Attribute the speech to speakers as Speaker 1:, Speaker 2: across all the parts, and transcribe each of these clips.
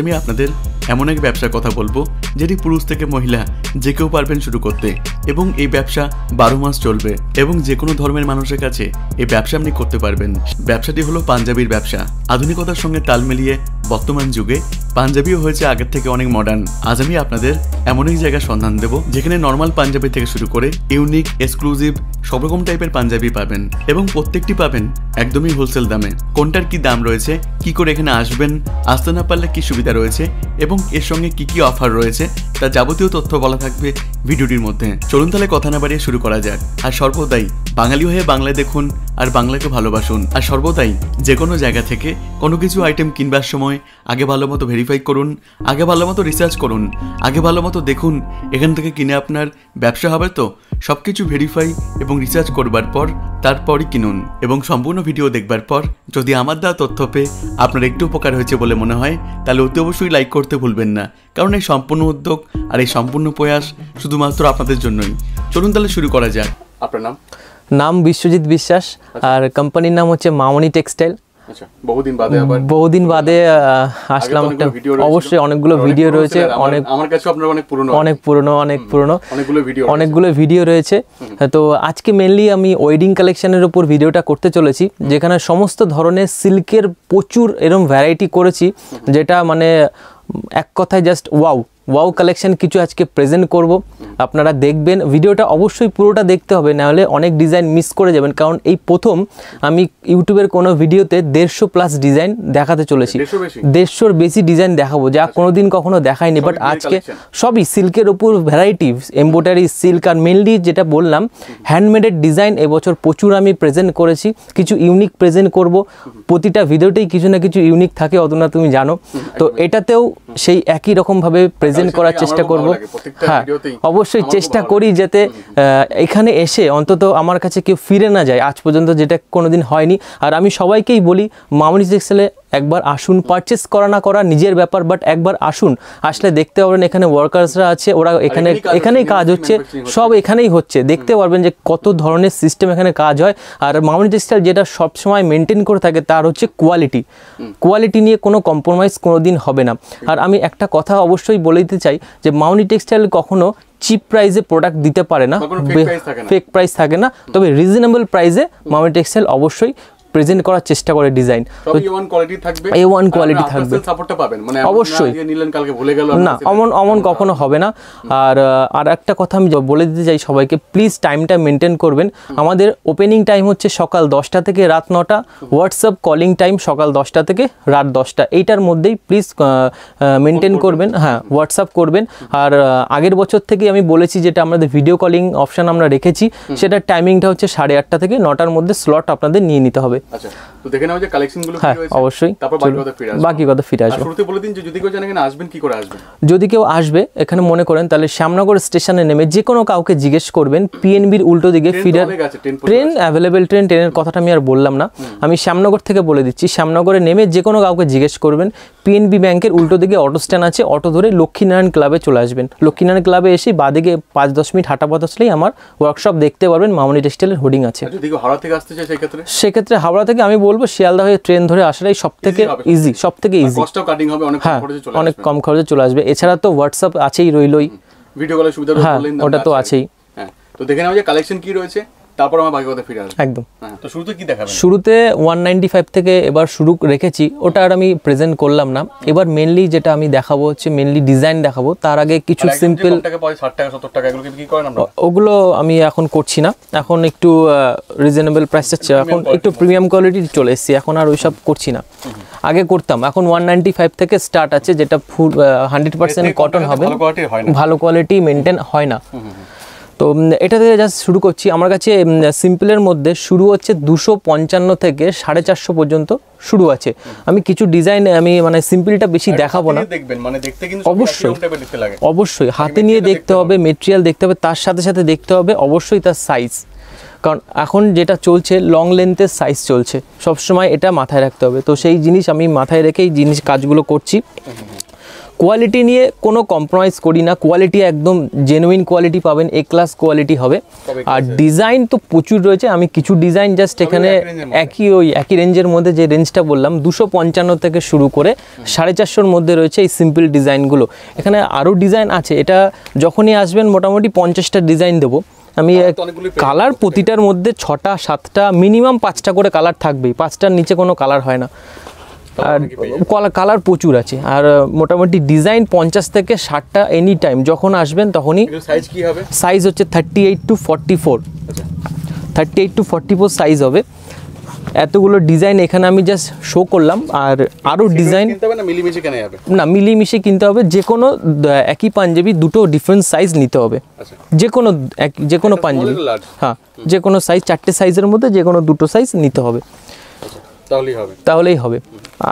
Speaker 1: আমি আপনাদের এমন এক ব্যবসার কথা বলবো যেটি পুরুষ থেকে মহিলা যে কেউ পারবেন শুরু করতে এবং এই ব্যবসা বারো মাস চলবে এবং যে কোনো ধর্মের মানুষের কাছে এই ব্যবসা আপনি করতে পারবেন ব্যবসাটি হলো পাঞ্জাবির ব্যবসা আধুনিকতার সঙ্গে তাল মিলিয়ে বর্তমান যুগে পাঞ্জাবিও হয়েছে আগের থেকে অনেক মডার্ন আজ আমি আপনাদের এমন এক জায়গার সন্ধান দেব যেখানে নর্মাল পাঞ্জাবি থেকে শুরু করে ইউনিক এক্সক্লুসিভ সব রকম টাইপের পাঞ্জাবি পাবেন এবং প্রত্যেকটি পাবেন একদমই হোলসেল দামে কোনটার কি দাম রয়েছে কি করে এখানে আসবেন আসতে না পারলে কি সুবিধা রয়েছে এবং এর সঙ্গে কি কি অফার রয়েছে তা যাবতীয় তথ্য বলা থাকবে ভিডিওটির মধ্যে চলুন তাহলে কথা না বাড়িয়ে শুরু করা যাক আর সর্বদাই বাঙালি হয়ে বাংলায় দেখুন আর বাংলাকে ভালোবাসুন আর সর্বদাই যে কোনো জায়গা থেকে কোনো কিছু আইটেম কিনবার সময় আগে ভালো মতো ভেরিফাই করুন আগে ভালো মতো রিসার্চ করুন আগে ভালো মতো দেখুন এখান থেকে কিনে আপনার ব্যবসা হবে তো সব কিছু ভেরিফাই এবং রিসার্চ করবার পর তারপরই কিনুন এবং সম্পূর্ণ ভিডিও দেখবার পর যদি আমার দেওয়া তথ্য পেয়ে আপনার একটু উপকার হয়েছে বলে মনে হয় তাহলে অতি অবশ্যই লাইক করতে ভুলবেন না কারণ এই সম্পূর্ণ উদ্যোগ আর এই সম্পূর্ণ প্রয়াস শুধুমাত্র আপনাদের জন্যই চলুন তাহলে শুরু করা যাক
Speaker 2: আপনার নাম নাম বিশ্বজিৎ বিশ্বাস আচ্ছা। আর কোম্পানির নাম হচ্ছে মামনি টেক্সটাইল আচ্ছা, বহুদিন বাদে আসলাম অবশ্যই অনেকগুলো ভিডিও রয়েছে অনেক অনেক পুরনো অনেক পুরনো অনেকগুলো ভিডিও রয়েছে তো আজকে মেনলি আমি ওয়েডিং ভিডিওটা করতে চলেছি যেখানে সমস্ত ধরনের সিল্কের প্রচুর এরম ভ্যারাইটি করেছি যেটা মানে এক কথায় জাস্ট ওয়াও ওয়াও কালেকশান কিছু আজকে প্রেজেন্ট করব আপনারা দেখবেন ভিডিওটা অবশ্যই পুরোটা দেখতে হবে নাহলে অনেক ডিজাইন মিস করে যাবেন কারণ এই প্রথম আমি ইউটিউবের কোনো ভিডিওতে দেড়শো প্লাস ডিজাইন দেখাতে চলেছি দেড়শোর বেশি ডিজাইন দেখাবো যা কোনোদিন কখনো দেখায়নি বাট আজকে সবই সিল্কের ওপর ভ্যারাইটি এমব্রয়ডারি সিল্ক আর মেনলি যেটা বললাম হ্যান্ডমেডের ডিজাইন এবছর প্রচুর আমি প্রেজেন্ট করেছি কিছু ইউনিক প্রেজেন্ট করব প্রতিটা ভিডিওতেই কিছু না কিছু ইউনিক থাকে না তুমি জানো তো এটাতেও সেই একই রকমভাবে প্রেজেন্ট প্রেজেন্ট করার চেষ্টা করব হ্যাঁ অবশ্যই চেষ্টা করি যাতে এখানে এসে অন্তত আমার কাছে কেউ ফিরে না যায় আজ পর্যন্ত যেটা কোনোদিন হয়নি আর আমি সবাইকেই বলি মামনি টেক্সেলে একবার আসুন পারচেস করা না করা নিজের ব্যাপার বাট একবার আসুন আসলে দেখতে পারবেন এখানে ওয়ার্কার্সরা আছে ওরা এখানে এখানেই কাজ হচ্ছে সব এখানেই হচ্ছে দেখতে পারবেন যে কত ধরনের সিস্টেম এখানে কাজ হয় আর মামনি টেক্সটাইল যেটা সবসময় মেনটেন করে থাকে তার হচ্ছে কোয়ালিটি কোয়ালিটি নিয়ে কোনো কম্প্রোমাইজ কোনো দিন হবে না আর আমি একটা কথা অবশ্যই বলে দিতে চাই যে মাউনি টেক্সটাইল কখনো চিপ প্রাইসে প্রোডাক্ট দিতে পারে না ফেক প্রাইস থাকে না তবে রিজনেবল প্রাইসে মাউনি টেক্সটাইল অবশ্যই প্রেজেন্ট করার চেষ্টা করে ডিজাইন এ ওয়ান কোয়ালিটি থাকবে
Speaker 1: মানে অবশ্যই না অমন
Speaker 2: অমন কখনো হবে না আর আর একটা কথা আমি বলে দিতে চাই সবাইকে প্লিজ টাইমটা মেনটেন করবেন আমাদের ওপেনিং টাইম হচ্ছে সকাল দশটা থেকে রাত নটা হোয়াটসঅ্যাপ কলিং টাইম সকাল দশটা থেকে রাত দশটা এইটার মধ্যেই প্লিজ মেনটেন করবেন হ্যাঁ হোয়াটসঅ্যাপ করবেন আর আগের বছর থেকে আমি বলেছি যেটা আমাদের ভিডিও কলিং অপশান আমরা রেখেছি সেটার টাইমিংটা হচ্ছে সাড়ে আটটা থেকে নটার মধ্যে স্লট আপনাদের নিয়ে নিতে হবে আচ্ছা,
Speaker 1: হ্যাঁ, অবশ্যই বাকি কথা ফিরে
Speaker 2: যদি কেউ আসবে এখানে মনে করেন তাহলে শ্যামনগর স্টেশনে নেমে যে কোনো কাউকে জিজ্ঞেস করবেন পিএনবির উল্টো দিকে ফিরার ট্রেন অ্যাভেলেবেল ট্রেন ট্রেনের কথাটা আমি আর বললাম না আমি শ্যামনগর থেকে বলে দিচ্ছি শ্যামনগরে নেমে যে কোনো কাউকে জিজ্ঞেস করবেন পিএনবি ব্যাংকের উল্টো দিকে অটো স্ট্যান্ড আছে অটো ধরে লক্ষ্মীনারায়ণ ক্লাবে চলে আসবেন লক্ষ্মীনারায়ণ ক্লাবে এসে বাদিকে পাঁচ দশ মিনিট হাঁটা পথ আসলেই আমার ওয়ার্কশপ দেখতে পারবেন মামনি টেক্সটাইলের হোর্ডিং আছে
Speaker 1: আচ্ছা,
Speaker 2: সেক্ষেত্রে হাওড়া থেকে আমি বলবো শিয়ালদা হয়ে ট্রেন ধরে আসাটাই সব থেকে ইজি সব থেকে ইজি হ্যাঁ অনেক কম খরচে চলে আসবে এছাড়া তো হোয়াটসঅ্যাপ আছেই রইলই
Speaker 1: ভিডিও কলের সুবিধা হ্যাঁ ওটা তো আচ্ছা। আছেই হ্যাঁ, তো দেখে নাও যে কালেকশন কি রয়েছে তারপর আমার বাকি ফিরে আসবো একদম হ্যাঁ। তো শুরুতে
Speaker 2: কি দেখাবেন শুরুতে 195 থেকে এবার শুরু রেখেছি ওটা আর আমি প্রেজেন্ট করলাম না এবার মেইনলি যেটা আমি দেখাবো হচ্ছে মেইনলি ডিজাইন দেখাবো তার আগে কিছু সিম্পল
Speaker 1: টাকা 60 টাকা 70 টাকা এগুলো কি করেন
Speaker 2: আমরা ওগুলো আমি এখন করছি না এখন একটু রিজনেবল প্রাইস চাচ্ছি এখন একটু প্রিমিয়াম কোয়ালিটি চলে এসেছি এখন আর ওইসব করছি না আগে করতাম এখন 195 থেকে স্টার্ট আছে যেটা ফুল 100% কটন হবে ভালো কোয়ালিটি মেইনটেইন হয় না তো এটা থেকে জাস্ট শুরু করছি আমার কাছে সিম্পলের মধ্যে শুরু হচ্ছে দুশো পঞ্চান্ন থেকে সাড়ে চারশো পর্যন্ত শুরু আছে আমি কিছু ডিজাইন আমি মানে সিম্পলটা বেশি দেখাবো না
Speaker 1: মানে অবশ্যই
Speaker 2: অবশ্যই মানে হাতে নিয়ে দেখতে হবে মেটেরিয়াল দেখতে হবে তার সাথে সাথে দেখতে হবে অবশ্যই তার সাইজ কারণ এখন যেটা চলছে লং লেন্থের সাইজ চলছে সবসময় এটা মাথায় রাখতে হবে তো সেই জিনিস আমি মাথায় রেখে এই জিনিস কাজগুলো করছি কোয়ালিটি নিয়ে কোনো কম্প্রোমাইজ করি না কোয়ালিটি একদম জেনুইন কোয়ালিটি পাবেন এ ক্লাস কোয়ালিটি হবে আর ডিজাইন তো প্রচুর রয়েছে আমি কিছু ডিজাইন জাস্ট এখানে একই ওই একই রেঞ্জের মধ্যে যে রেঞ্জটা বললাম দুশো পঞ্চান্ন থেকে শুরু করে সাড়ে চারশোর মধ্যে রয়েছে এই সিম্পল ডিজাইনগুলো এখানে আরও ডিজাইন আছে এটা যখনই আসবেন মোটামুটি পঞ্চাশটা ডিজাইন দেবো আমি কালার প্রতিটার মধ্যে ছটা সাতটা মিনিমাম পাঁচটা করে কালার থাকবেই পাঁচটার নিচে কোনো কালার হয় না আর কলা কালার প্রচুর আছে আর মোটামুটি ডিজাইন পঞ্চাশ থেকে ষাটটা এনি টাইম যখন আসবেন তখনই সাইজ কি হবে সাইজ হচ্ছে thirty eight to forty four thirty eight to forty four size হবে এতগুলো ডিজাইন এখানে আমি জাস্ট শো করলাম আর আরও ডিজাইন না মিলিমিশে কিনতে হবে যে কোনো একই পাঞ্জাবি দুটো ডিফারেন্ট সাইজ নিতে হবে আচ্ছা। যে কোনো এক যে কোনো পাঞ্জাবি হ্যাঁ যে কোনো সাইজ চারটে সাইজের মধ্যে যে কোনো দুটো সাইজ নিতে হবে তাহলেই হবে তাহলেই হবে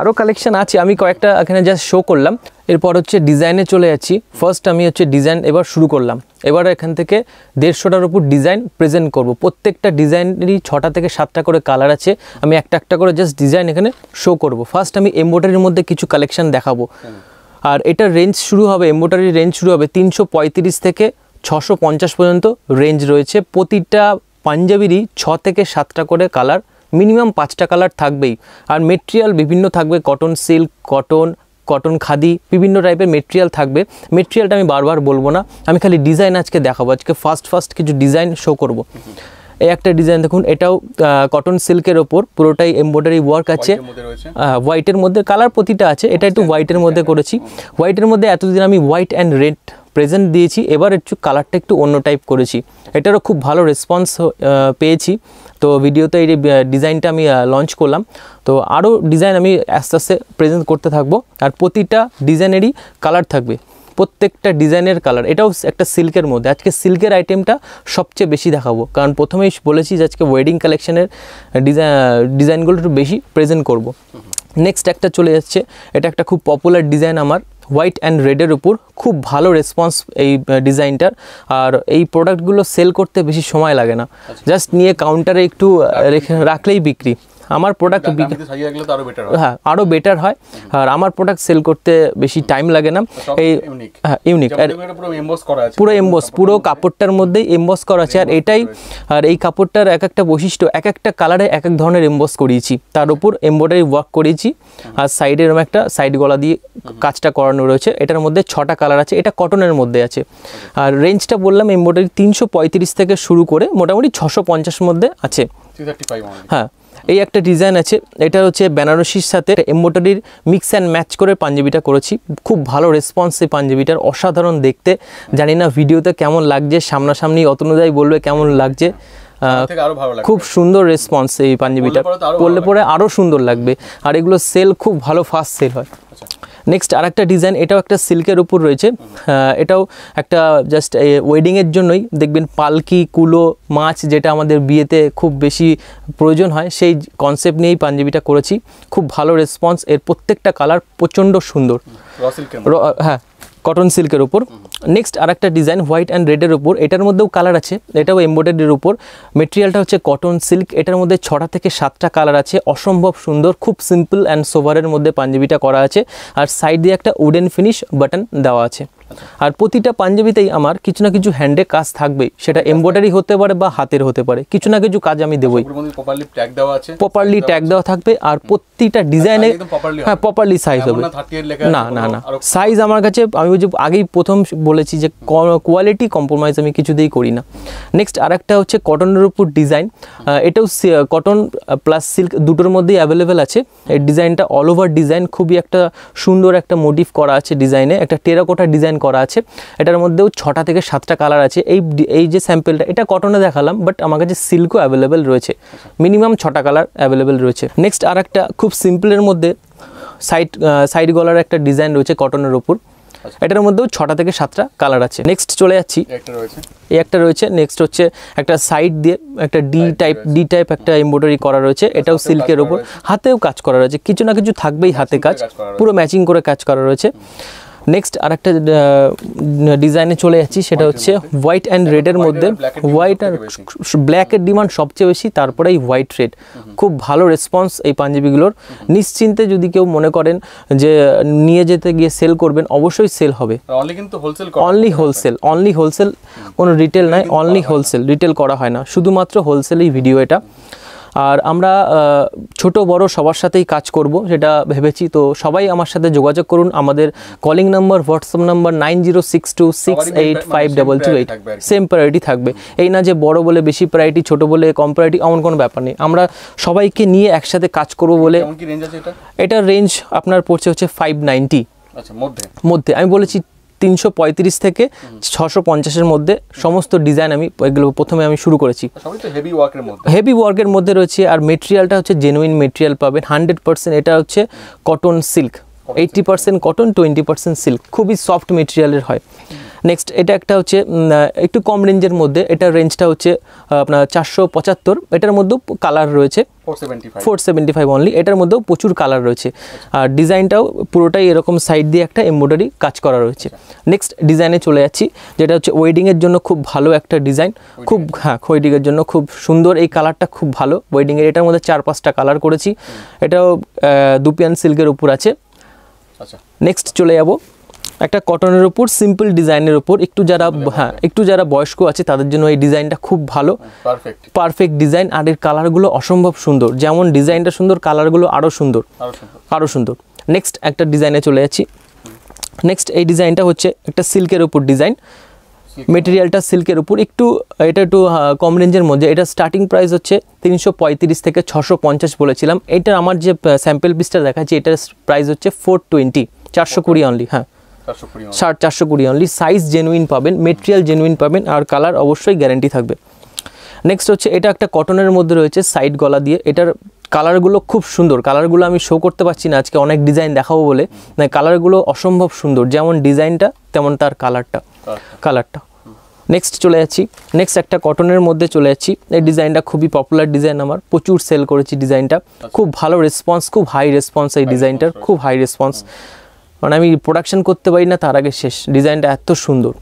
Speaker 2: আরও কালেকশান আছে আমি কয়েকটা এখানে জাস্ট শো করলাম এরপর হচ্ছে ডিজাইনে চলে যাচ্ছি ফার্স্ট আমি হচ্ছে ডিজাইন এবার শুরু করলাম এবার এখান থেকে দেড়শোটার উপর ডিজাইন প্রেজেন্ট করব প্রত্যেকটা ডিজাইনেরই ছটা থেকে সাতটা করে কালার আছে আমি একটা একটা করে জাস্ট ডিজাইন এখানে শো করব ফার্স্ট আমি এমব্রয়ডারির মধ্যে কিছু কালেকশান দেখাবো আর এটা রেঞ্জ শুরু হবে এমব্রয়ডারির রেঞ্জ শুরু হবে তিনশো থেকে ছশো পর্যন্ত রেঞ্জ রয়েছে প্রতিটা পাঞ্জাবিরই ছ থেকে সাতটা করে কালার মিনিমাম পাঁচটা কালার থাকবেই আর মেটেরিয়াল বিভিন্ন থাকবে cotton silk cotton cotton khadi বিভিন্ন টাইপের মেটেরিয়াল থাকবে মেটেরিয়ালটা আমি বারবার বলবো না আমি খালি ডিজাইন আজকে দেখাবো আজকে ফার্স্ট ফার্স্ট কিছু ডিজাইন শো করব এই একটা ডিজাইন দেখুন এটাও কটন সিল্কের ওপর পুরোটাই এমব্রয়ডারি ওয়ার্ক আছে হোয়াইটের মধ্যে কালার প্রতিটা আছে এটা একটু হোয়াইটের মধ্যে করেছি হোয়াইটের হ্যাঁ। মধ্যে এতদিন আমি হোয়াইট অ্যান্ড রেড প্রেজেন্ট দিয়েছি এবার একটু কালারটা একটু অন্য টাইপ করেছি এটারও খুব ভালো রেসপন্স পেয়েছি তো ভিডিওতে এই ডিজাইনটা আমি লঞ্চ করলাম তো আরও ডিজাইন আমি আস্তে আস্তে প্রেজেন্ট করতে থাকবো আর প্রতিটা ডিজাইনেরই কালার থাকবে প্রত্যেকটা ডিজাইনের কালার এটাও একটা সিল্কের মধ্যে আজকে সিল্কের আইটেমটা সবচেয়ে বেশি দেখাবো কারণ প্রথমেই বলেছি যে আজকে ওয়েডিং কালেকশানের ডিজাইন ডিজাইনগুলো একটু বেশি প্রেজেন্ট করব। নেক্সট একটা চলে যাচ্ছে এটা একটা খুব পপুলার ডিজাইন আমার হোয়াইট অ্যান্ড রেডের উপর খুব ভালো রেসপন্স এই ডিজাইনটার আর এই প্রোডাক্টগুলো সেল করতে বেশি সময় লাগে না আচ্ছা। জাস্ট নিয়ে কাউন্টারে একটু রেখে রাখলেই বিক্রি আমার প্রোডাক্ট হ্যাঁ আরও বেটার হয় আর আমার প্রোডাক্ট সেল করতে বেশি টাইম লাগে না এই হ্যাঁ ইউনিক পুরো এমবস পুরো কাপড়টার মধ্যেই এমবস করা আছে আর এটাই আর এই কাপড়টার এক একটা বৈশিষ্ট্য এক একটা কালারে এক এক ধরনের এমবস করিয়েছি তার আচ্ছা। উপর এমব্রয়ডারি ওয়ার্ক করিয়েছি আর সাইডে এরকম একটা সাইড গলা দিয়ে কাজটা করানো রয়েছে এটার মধ্যে ছটা কালার আছে এটা কটনের মধ্যে আছে আচ্ছা। আর রেঞ্জটা বললাম এমব্রয়ডারি তিনশো থেকে শুরু করে মোটামুটি ছশো পঞ্চাশ মধ্যে আছে হ্যাঁ এই একটা ডিজাইন আছে এটা হচ্ছে বেনারসির সাথে এম্বোটারির মিক্স অ্যান্ড ম্যাচ করে পাঞ্জাবিটা করেছি খুব ভালো রেসপন্স এই পাঞ্জাবিটার অসাধারণ দেখতে জানি না ভিডিওতে কেমন লাগছে সামনাসামনি অতনুদাই বলবে কেমন লাগছে খুব সুন্দর রেসপন্স এই পাঞ্জাবিটা পরলে পরে আরও সুন্দর লাগবে আর এগুলো সেল খুব ভালো ফাস্ট সেল হয় আচ্ছা। নেক্সট আর একটা ডিজাইন এটাও একটা সিল্কের উপর রয়েছে এটাও একটা জাস্ট ওয়েডিংয়ের জন্যই দেখবেন পালকি কুলো মাছ যেটা আমাদের বিয়েতে খুব বেশি প্রয়োজন হয় সেই কনসেপ্ট নিয়েই পাঞ্জাবিটা করেছি খুব ভালো রেসপন্স এর প্রত্যেকটা কালার প্রচণ্ড সুন্দর হ্যাঁ কটন সিল্কের উপর নেক্সট আর একটা ডিজাইন হোয়াইট অ্যান্ড রেডের উপর এটার মধ্যেও কালার আছে এটাও এমব্রয়ডারির উপর মেটেরিয়ালটা হচ্ছে কটন সিল্ক এটার মধ্যে ছটা থেকে সাতটা কালার আছে অসম্ভব সুন্দর খুব সিম্পল অ্যান্ড সোভারের মধ্যে পাঞ্জাবিটা করা আছে আর সাইড দিয়ে একটা উডেন ফিনিশ বাটন দেওয়া আছে আর প্রতিটা পাঞ্জাবিতেই আমার কিছু না কিছু হ্যান্ডে কাজ থাকবেই সেটা এমব্রয়ডারি হতে পারে বা হাতের হতে পারে কিছু না কিছু কাজ আমি দেবই প্রপারলি ট্যাগ দেওয়া থাকবে আর প্রতিটা ডিজাইনে হ্যাঁ প্রপারলি সাইজ হবে না না না সাইজ আমার কাছে আমি যে আগেই প্রথম বলেছি যে কোয়ালিটি কম্প্রোমাইজ আমি কিছুতেই করি না নেক্সট আর একটা হচ্ছে কটনের উপর ডিজাইন এটাও কটন প্লাস সিল্ক দুটোর মধ্যেই অ্যাভেলেবেল আছে এই ডিজাইনটা অল ওভার ডিজাইন খুবই একটা সুন্দর একটা মোটিভ করা আছে ডিজাইনে একটা টেরাকোটা ডিজাইন করা আছে এটার মধ্যেও ছটা থেকে সাতটা কালার আছে এই এই যে স্যাম্পেলটা এটা কটনে দেখালাম বাট আমার কাছে সিল্কও অ্যাভেলেবেল রয়েছে মিনিমাম ছটা কালার অ্যাভেলেবেল রয়েছে নেক্সট আর একটা খুব সিম্পলের মধ্যে সাইড সাইড গলার একটা ডিজাইন রয়েছে কটনের ওপর আচ্ছা। এটার মধ্যেও ছটা থেকে সাতটা কালার আছে নেক্সট চলে যাচ্ছি এই একটা রয়েছে নেক্সট হচ্ছে একটা সাইড দিয়ে একটা ডি টাইপ ডি টাইপ একটা এমব্রয়ডারি করা রয়েছে আচ্ছা, এটাও সিল্কের ওপর হাতেও কাজ করা রয়েছে কিছু না কিছু থাকবেই হাতে কাজ পুরো ম্যাচিং করে কাজ করা রয়েছে নেক্সট আর একটা ডিজাইনে চলে যাচ্ছি সেটা হচ্ছে হোয়াইট অ্যান্ড রেডের মধ্যে হোয়াইট আর ব্ল্যাকের ডিমান্ড সবচেয়ে বেশি তারপরেই হোয়াইট রেড খুব ভালো রেসপন্স এই পাঞ্জাবিগুলোর নিশ্চিন্তে যদি কেউ মনে করেন যে নিয়ে যেতে গিয়ে সেল করবেন অবশ্যই সেল হবে অনলি হোলসেল অনলি হোলসেল কোনো রিটেল নাই অনলি হোলসেল রিটেল করা হয় না শুধুমাত্র হোলসেলেই ভিডিও এটা আর আমরা ছোট বড় সবার সাথেই কাজ করব সেটা ভেবেছি তো সবাই আমার সাথে যোগাযোগ করুন আমাদের calling number WhatsApp number nine zero six two six eight five double two eight same priority থাকবে এই না যে বড় বলে বেশি প্রায়োরিটি ছোট বলে কম প্রায়োরিটি এমন কোনো ব্যাপার নেই আমরা সবাইকে নিয়ে একসাথে কাজ করব বলে এটা রেঞ্জ আপনার পড়ছে হচ্ছে ফাইভ আচ্ছা, নাইনটি মধ্যে আমি বলেছি তিনশো থেকে ছশো পঞ্চাশের মধ্যে সমস্ত ডিজাইন আমি এগুলো প্রথমে আমি শুরু করেছি হেভি ওয়ার্কের মধ্যে রয়েছে আর মেটেরিয়ালটা হচ্ছে জেনুইন মেটেরিয়াল পাবেন হান্ড্রেড পার্সেন্ট এটা হচ্ছে cotton silk eighty percent cotton twenty percent silk খুবই সফট মেটেরিয়ালের হয় নেক্সট এটা একটা হচ্ছে একটু কম রেঞ্জের মধ্যে এটার রেঞ্জটা হচ্ছে আপনার চারশো পঁচাত্তর এটার মধ্যেও কালার রয়েছে ফোর সেভেন্টি ফাইভ অনলি এটার মধ্যেও প্রচুর কালার রয়েছে আচ্ছা। আর ডিজাইনটাও পুরোটাই এরকম সাইড দিয়ে একটা এমব্রয়ডারি কাজ করা রয়েছে নেক্সট আচ্ছা। ডিজাইনে চলে যাচ্ছি যেটা হচ্ছে ওয়েডিংয়ের জন্য খুব ভালো একটা ডিজাইন খুব হ্যাঁ ওয়েডিংয়ের জন্য খুব সুন্দর এই কালারটা খুব ভালো ওয়েডিংয়ের এটার মধ্যে চার পাঁচটা কালার করেছি এটাও দুপিয়ান সিল্কের উপর আছে নেক্সট আচ্ছা। চলে যাব একটা কটনের উপর সিম্পল ডিজাইনের উপর একটু যারা হ্যাঁ একটু যারা বয়স্ক আছে তাদের জন্য এই ডিজাইনটা খুব ভালো পারফেক্ট হ্যাঁ, ডিজাইন আর এর কালারগুলো অসম্ভব সুন্দর যেমন ডিজাইনটা সুন্দর কালারগুলো আরও সুন্দর আরও সুন্দর নেক্সট একটা ডিজাইনে চলে যাচ্ছি নেক্সট এই ডিজাইনটা হচ্ছে একটা সিল্কের উপর ডিজাইন মেটেরিয়ালটা সিল্কের উপর একটু এটা একটু কম রেঞ্জের মধ্যে এটা স্টার্টিং প্রাইস হচ্ছে তিনশো পঁয়ত্রিশ থেকে ছশো পঞ্চাশ বলেছিলাম এটা আমার যে স্যাম্পেল পিসটা দেখাচ্ছি এটার প্রাইস হচ্ছে ফোর টোয়েন্টি চারশো কুড়ি অনলি হ্যাঁ শার্ট চারশো কুড়ি অনলি সাইজ জেনুইন পাবেন মেটেরিয়াল জেনুইন পাবেন আর কালার অবশ্যই গ্যারেন্টি থাকবে নেক্সট হচ্ছে এটা একটা কটনের মধ্যে রয়েছে সাইড গলা দিয়ে এটার কালারগুলো খুব সুন্দর কালারগুলো আমি শো করতে পারছি না আজকে অনেক ডিজাইন দেখাবো বলে না মানে কালারগুলো অসম্ভব সুন্দর যেমন ডিজাইনটা তেমন তার কালারটা কালারটা নেক্সট চলে যাচ্ছি নেক্সট একটা কটনের মধ্যে চলে যাচ্ছি এই ডিজাইনটা খুবই পপুলার ডিজাইন আমার প্রচুর সেল করেছি ডিজাইনটা আচ্ছা। খুব ভালো রেসপন্স খুব হাই রেসপন্স এই ডিজাইনটার খুব হাই রেসপন্স মানে আমি প্রোডাকশন করতে পারি না তার আগে শেষ ডিজাইনটা এত সুন্দর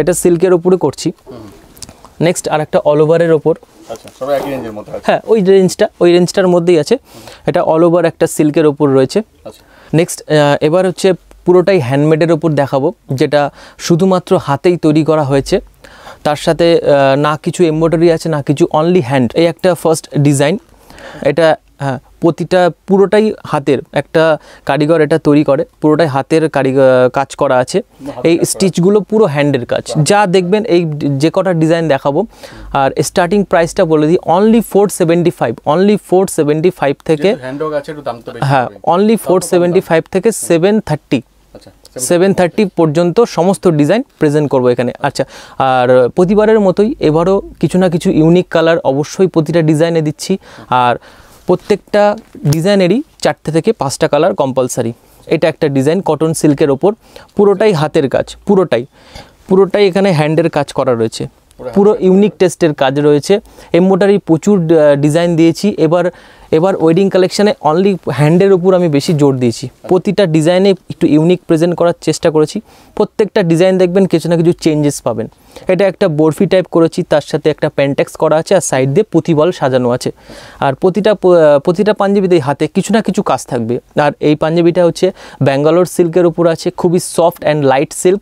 Speaker 2: এটা সিল্কের ওপরে করছি নেক্সট আর একটা ওভারের ওপর
Speaker 1: আচ্ছা, হ্যাঁ
Speaker 2: ওই রেঞ্জটা ওই রেঞ্জটার মধ্যেই আছে এটা অল ওভার একটা সিল্কের ওপর রয়েছে নেক্সট আচ্ছা। এবার হচ্ছে পুরোটাই হ্যান্ডমেডের ওপর দেখাবো যেটা শুধুমাত্র হাতেই তৈরি করা হয়েছে তার সাথে না কিছু এম্বয়ডারি আছে না কিছু অনলি হ্যান্ড এই একটা ফার্স্ট ডিজাইন এটা হ্যাঁ প্রতিটা পুরোটাই হাতের একটা কারিগর এটা তৈরি করে পুরোটাই হাতের কারিগর কাজ করা আছে এই স্টিচগুলো পুরো হ্যান্ডের কাজ যা দেখবেন এই যে কটা ডিজাইন দেখাবো আর স্টার্টিং প্রাইসটা বলে দিই only four seventy five only four seventy five থেকে হ্যাঁ অনলি ফোর সেভেন্টি ফাইভ থেকে সেভেন থার্টি সেভেন থার্টি পর্যন্ত সমস্ত ডিজাইন প্রেজেন্ট করব এখানে আচ্ছা আর প্রতিবারের মতোই এবারও কিছু না কিছু ইউনিক কালার অবশ্যই প্রতিটা ডিজাইনে দিচ্ছি আর প্রত্যেকটা ডিজাইনেরই চারটে থেকে পাঁচটা কালার কম্পালসারি এটা একটা ডিজাইন কটন সিল্কের ওপর পুরোটাই হাতের কাজ পুরোটাই পুরোটাই এখানে হ্যান্ডের কাজ করা রয়েছে পুরো ইউনিক টেস্টের কাজ রয়েছে এমবোটারি প্রচুর ডিজাইন দিয়েছি এবার এবার ওয়েডিং কালেকশানে অনলি হ্যান্ডের উপর আমি বেশি জোর দিয়েছি আচ্ছা। প্রতিটা ডিজাইনে একটু ইউনিক প্রেজেন্ট করার চেষ্টা করেছি প্রত্যেকটা ডিজাইন দেখবেন কিছু না কিছু চেঞ্জেস পাবেন এটা একটা বরফি টাইপ করেছি তার সাথে একটা প্যান্টেক্স করা আছে আর সাইড দিয়ে পুঁথিবল সাজানো আছে আর প্রতিটা প্রতিটা পাঞ্জাবিতে হাতে কিছু না কিছু কাজ থাকবে আর এই পাঞ্জাবিটা হচ্ছে ব্যাঙ্গালোর সিল্কের উপর আছে খুবই সফট অ্যান্ড লাইট সিল্ক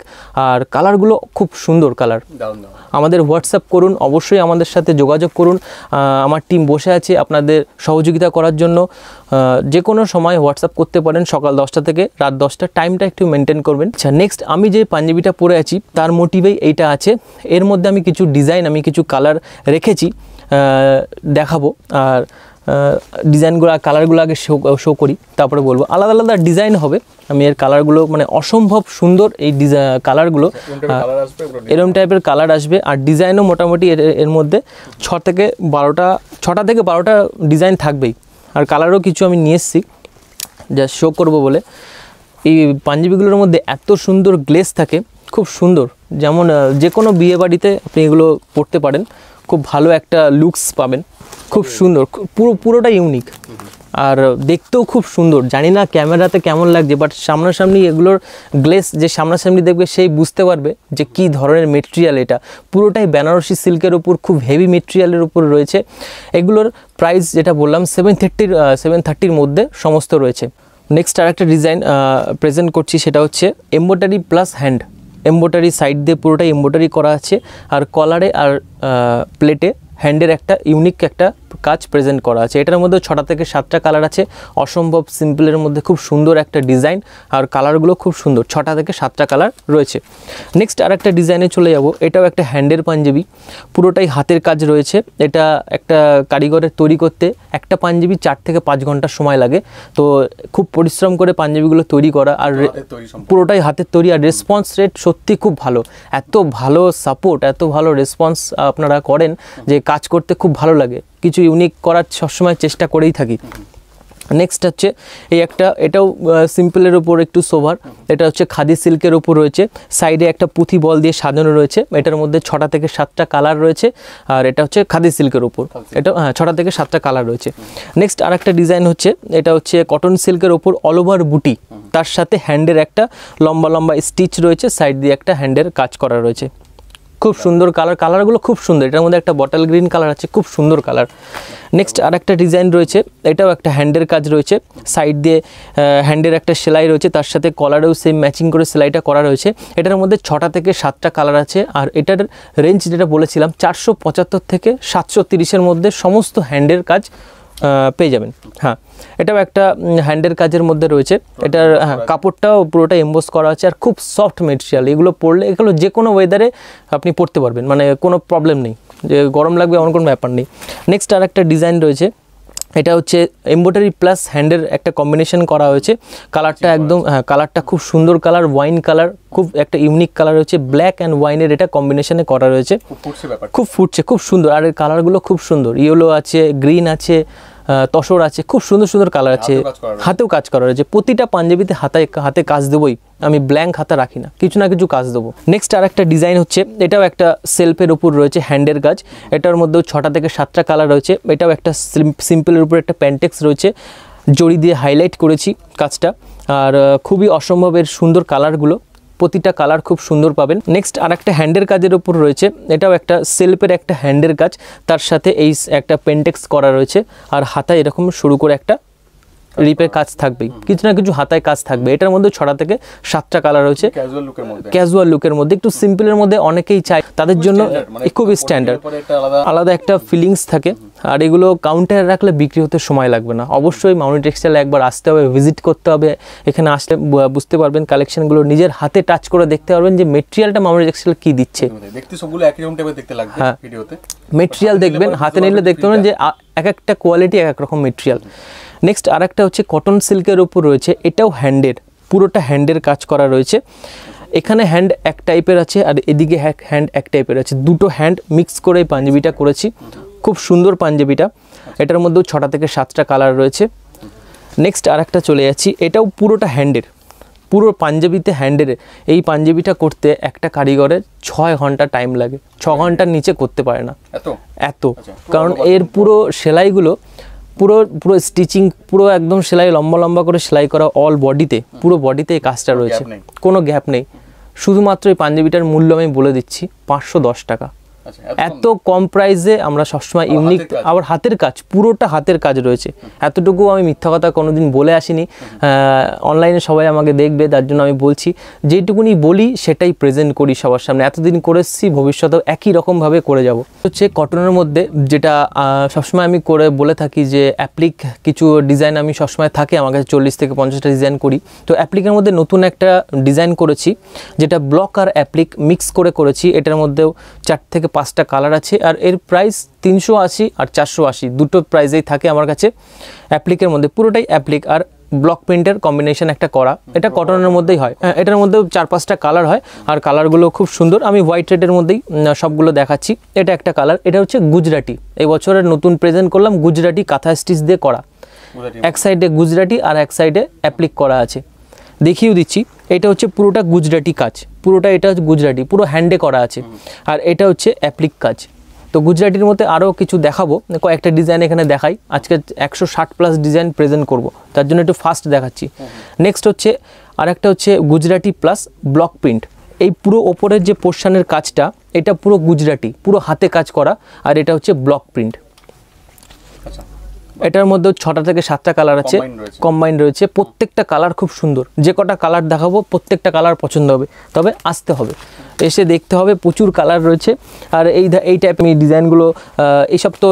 Speaker 2: আর কালারগুলো খুব সুন্দর কালার আমাদের হোয়াটসঅ্যাপ করুন অবশ্যই আমাদের সাথে যোগাযোগ করুন আমার টিম বসে আছে আপনাদের সহযোগিতা করার জন্য যে কোনো সময় হোয়াটসঅ্যাপ করতে পারেন সকাল দশটা থেকে রাত দশটা টাইমটা একটু মেনটেন করবেন আচ্ছা নেক্সট আমি যে পাঞ্জাবিটা পরে আছি তার মোটিভেই এইটা আছে এর মধ্যে আমি কিছু ডিজাইন আমি কিছু কালার রেখেছি দেখাবো আর ডিজাইনগুলো কালারগুলো আগে শো শো করি তারপরে বলবো আলাদা আলাদা ডিজাইন হবে আমি এর কালারগুলো মানে অসম্ভব সুন্দর এই ডিজাই কালারগুলো এরম টাইপের কালার আসবে আর ডিজাইনও মোটামুটি এর এর মধ্যে ছ থেকে বারোটা ছটা থেকে বারোটা ডিজাইন থাকবেই আর কালারও কিছু আমি নিয়ে এসেছি যা শো করব বলে এই পাঞ্জাবিগুলোর মধ্যে এত সুন্দর গ্লেস থাকে খুব সুন্দর যেমন যে কোনো বিয়ে বাড়িতে আপনি এগুলো পরতে পারেন খুব ভালো একটা লুকস পাবেন খুব সুন্দর পুরো পুরোটা ইউনিক আর দেখতেও খুব সুন্দর জানি না ক্যামেরাতে কেমন লাগছে বাট সামনাসামনি এগুলোর গ্লেস যে সামনাসামনি দেখবে সেই বুঝতে পারবে যে কি ধরনের মেটেরিয়াল এটা পুরোটাই বেনারসি সিল্কের উপর খুব হেভি মেটেরিয়ালের উপর রয়েছে এগুলোর প্রাইস যেটা বললাম সেভেন থার্টির সেভেন থার্টির মধ্যে সমস্ত রয়েছে নেক্সট আর একটা ডিজাইন প্রেজেন্ট করছি সেটা হচ্ছে embroidery plus hand embroidery side দিয়ে পুরোটাই এম্বোটারি করা আছে আর কলারে আর প্লেটে হ্যান্ডের একটা ইউনিক একটা কাজ প্রেজেন্ট করা আছে এটার মধ্যে ছটা থেকে সাতটা কালার আছে অসম্ভব সিম্পলের মধ্যে খুব সুন্দর একটা ডিজাইন আর কালারগুলো খুব সুন্দর ছটা থেকে সাতটা কালার রয়েছে নেক্সট আর একটা ডিজাইনে চলে যাব এটাও একটা হ্যান্ডের পাঞ্জাবি পুরোটাই হাতের কাজ রয়েছে এটা একটা কারিগরের তৈরি করতে একটা পাঞ্জাবি চার থেকে পাঁচ ঘন্টা সময় লাগে তো খুব পরিশ্রম করে পাঞ্জাবিগুলো তৈরি করা আর পুরোটাই হাতের তৈরি আর রেসপন্স রেট সত্যি খুব ভালো এত ভালো সাপোর্ট এত ভালো রেসপন্স আপনারা করেন যে কাজ করতে খুব ভালো লাগে কিছু ইউনিক করার সবসময় চেষ্টা করেই থাকি নেক্সট হচ্ছে এই একটা এটাও সিম্পলের ওপর একটু সোভার এটা হচ্ছে খাদি সিল্কের ওপর রয়েছে সাইডে একটা পুঁথি বল দিয়ে সাজানো রয়েছে এটার মধ্যে ছটা থেকে সাতটা কালার রয়েছে আর এটা হচ্ছে খাদি সিল্কের ওপর এটা হ্যাঁ ছটা থেকে সাতটা কালার রয়েছে নেক্সট আর একটা ডিজাইন হচ্ছে এটা হচ্ছে কটন সিল্কের ওপর অল ওভার বুটি তার সাথে হ্যান্ডের একটা লম্বা লম্বা স্টিচ রয়েছে সাইড দিয়ে একটা হ্যান্ডের কাজ করা রয়েছে খুব সুন্দর কালার কালারগুলো খুব সুন্দর এটার মধ্যে একটা বটল গ্রিন কালার আছে খুব সুন্দর কালার নেক্সট আর একটা ডিজাইন রয়েছে এটাও একটা হ্যান্ডের কাজ রয়েছে সাইড দিয়ে হ্যান্ডের একটা সেলাই রয়েছে তার সাথে কলারেও সেম ম্যাচিং করে সেলাইটা করা রয়েছে এটার মধ্যে ছটা থেকে সাতটা কালার আছে আর এটার রেঞ্জ যেটা বলেছিলাম চারশো থেকে সাতশো তিরিশের মধ্যে সমস্ত হ্যান্ডের কাজ পেয়ে যাবেন হ্যাঁ এটাও একটা হ্যান্ডের কাজের মধ্যে রয়েছে এটার হ্যাঁ কাপড়টাও পুরোটা এম্বোস করা আছে আর খুব সফট মেটেরিয়াল এগুলো পরলে এগুলো যে কোনো ওয়েদারে আপনি পরতে পারবেন মানে কোনো প্রবলেম নেই যে গরম লাগবে এমন কোনো ব্যাপার নেই নেক্সট আর একটা ডিজাইন রয়েছে এটা হচ্ছে এমব্রয়ডারি প্লাস হ্যান্ডের একটা কম্বিনেশন করা হয়েছে কালারটা একদম হ্যাঁ কালারটা খুব সুন্দর কালার ওয়াইন কালার খুব একটা ইউনিক কালার রয়েছে ব্ল্যাক অ্যান্ড ওয়াইনের এটা কম্বিনেশনে করা রয়েছে খুব ফুটছে খুব সুন্দর আর কালারগুলো খুব সুন্দর ইয়েলো আছে গ্রিন আছে তসর আছে খুব সুন্দর সুন্দর কালার আছে হাতেও কাজ করা রয়েছে প্রতিটা পাঞ্জাবিতে হাতায় হাতে কাজ দেবই আমি ব্ল্যাঙ্ক হাতা রাখি না কিছু না কিছু কাজ দেবো নেক্সট আর একটা ডিজাইন হচ্ছে এটাও একটা সেলফের উপর রয়েছে হ্যান্ডের কাজ এটার মধ্যেও ছটা থেকে সাতটা কালার রয়েছে এটাও একটা সিম্পলের উপর একটা প্যান্টেক্স রয়েছে জড়ি দিয়ে হাইলাইট করেছি কাজটা আর খুবই অসম্ভবের সুন্দর কালারগুলো প্রতিটা কালার খুব সুন্দর পাবেন নেক্সট আর একটা হ্যান্ডের কাজের উপর রয়েছে এটাও একটা সেলফের একটা হ্যান্ডের কাজ তার সাথে এই একটা পেন্টেক্স করা রয়েছে আর হাতা এরকম শুরু করে একটা রিপের কাজ থাকবেই কিছু না কিছু হাতায় কাজ থাকবে এটার মধ্যে ছড়া থেকে সাতটা কালার রয়েছে ক্যাজুয়াল লুকের মধ্যে একটু সিম্পলের মধ্যে অনেকেই চায় তাদের জন্য মানে খুবই স্ট্যান্ডার্ড আলাদা একটা ফিলিংস থাকে আর এগুলো কাউন্টারে রাখলে বিক্রি হতে সময় লাগবে না অবশ্যই মাউনি টেক্সটাইল একবার আসতে হবে ভিজিট করতে হবে এখানে আসলে বুঝতে পারবেন কালেকশনগুলো নিজের হাতে টাচ করে দেখতে পারবেন যে মেটেরিয়ালটা মাউনি টেক্সটাইল কি দিচ্ছে হ্যাঁ মেটেরিয়াল দেখবেন হাতে নিলে দেখতে পাবেন যে এক একটা কোয়ালিটি এক এক রকম মেটেরিয়াল নেক্সট আরেকটা হচ্ছে কটন সিল্কের ওপর রয়েছে এটাও হ্যান্ডের পুরোটা হ্যান্ডের কাজ করা রয়েছে এখানে হ্যান্ড এক টাইপের আছে আর এদিকে হ্যান্ড এক টাইপের আছে দুটো হ্যান্ড মিক্স করে পাঞ্জাবিটা করেছি খুব সুন্দর পাঞ্জাবিটা এটার মধ্যেও ছটা থেকে সাতটা কালার রয়েছে নেক্সট আর একটা চলে যাচ্ছি এটাও পুরোটা হ্যান্ডের পুরো পাঞ্জাবিতে হ্যান্ডের এই পাঞ্জাবিটা করতে একটা কারিগরের ছয় ঘন্টা টাইম লাগে ছ ঘন্টার নিচে করতে পারে না এত আচ্ছা, কারণ এর পুরো সেলাইগুলো পুরো পুরো স্টিচিং পুরো একদম সেলাই লম্বা লম্বা করে সেলাই করা অল বডিতে পুরো বডিতে এই কাজটা রয়েছে কোনো গ্যাপ নেই শুধুমাত্র এই পাঞ্জাবিটার মূল্য আমি বলে দিচ্ছি পাঁচশো দশ টাকা আচ্ছা, এত কম প্রাইসে আমরা সবসময় ইউনিক আবার হাতের কাজ পুরোটা হাতের কাজ রয়েছে এতটুকু আমি মিথ্যা কথা কোনোদিন বলে আসিনি অনলাইনে সবাই আমাকে দেখবে তার জন্য আমি বলছি যেটুকুনি বলি সেটাই প্রেজেন্ট করি সবার সামনে এতদিন করেছি ভবিষ্যতেও একই রকমভাবে করে যাব হচ্ছে কটনের মধ্যে যেটা সবসময় আমি করে বলে থাকি যে অ্যাপ্লিক কিছু ডিজাইন আমি সবসময় থাকে আমার কাছে চল্লিশ থেকে পঞ্চাশটা ডিজাইন করি তো অ্যাপ্লিকের মধ্যে নতুন একটা ডিজাইন করেছি যেটা ব্লক আর অ্যাপ্লিক মিক্স করে করেছি এটার মধ্যেও চার থেকে পাঁচটা কালার আছে আর এর প্রাইস তিনশো আশি আর চারশো আশি দুটো প্রাইসেই থাকে আমার কাছে অ্যাপ্লিকের মধ্যে পুরোটাই অ্যাপ্লিক আর ব্লক প্রিন্টের কম্বিনেশন একটা করা এটা কটনের মধ্যেই হয় হ্যাঁ, এটার মধ্যে চার পাঁচটা কালার হয় আর কালারগুলো খুব সুন্দর আমি হোয়াইট রেডের মধ্যেই সবগুলো দেখাচ্ছি এটা একটা কালার এটা হচ্ছে গুজরাটি এই বছরের নতুন প্রেজেন্ট করলাম গুজরাটি কাঁথা স্টিচ দিয়ে করা এক সাইডে গুজরাটি আর এক সাইডে অ্যাপ্লিক করা আছে দেখিয়েও দিচ্ছি এটা হচ্ছে পুরোটা গুজরাটি কাজ পুরোটা এটা গুজরাটি পুরো হ্যান্ডে করা আছে আর এটা হচ্ছে অ্যাপ্লিক কাজ তো গুজরাটির মধ্যে আরও কিছু দেখাবো কয়েকটা ডিজাইন এখানে দেখাই আজকে একশো ষাট প্লাস ডিজাইন প্রেজেন্ট করব তার জন্য একটু ফাস্ট দেখাচ্ছি নেক্সট হচ্ছে আর একটা হচ্ছে গুজরাটি প্লাস ব্লক প্রিন্ট এই পুরো ওপরের যে পোর্শানের কাজটা এটা পুরো গুজরাটি পুরো হাতে কাজ করা আর এটা হচ্ছে ব্লক প্রিন্ট এটার মধ্যে ছটা থেকে সাতটা কালার আছে কম্বাইন রয়েছে প্রত্যেকটা কালার খুব সুন্দর যে কটা কালার দেখাবো প্রত্যেকটা কালার পছন্দ হবে তবে আসতে হবে এসে দেখতে হবে প্রচুর কালার রয়েছে আর এই এই টাইপ এই ডিজাইনগুলো এইসব তো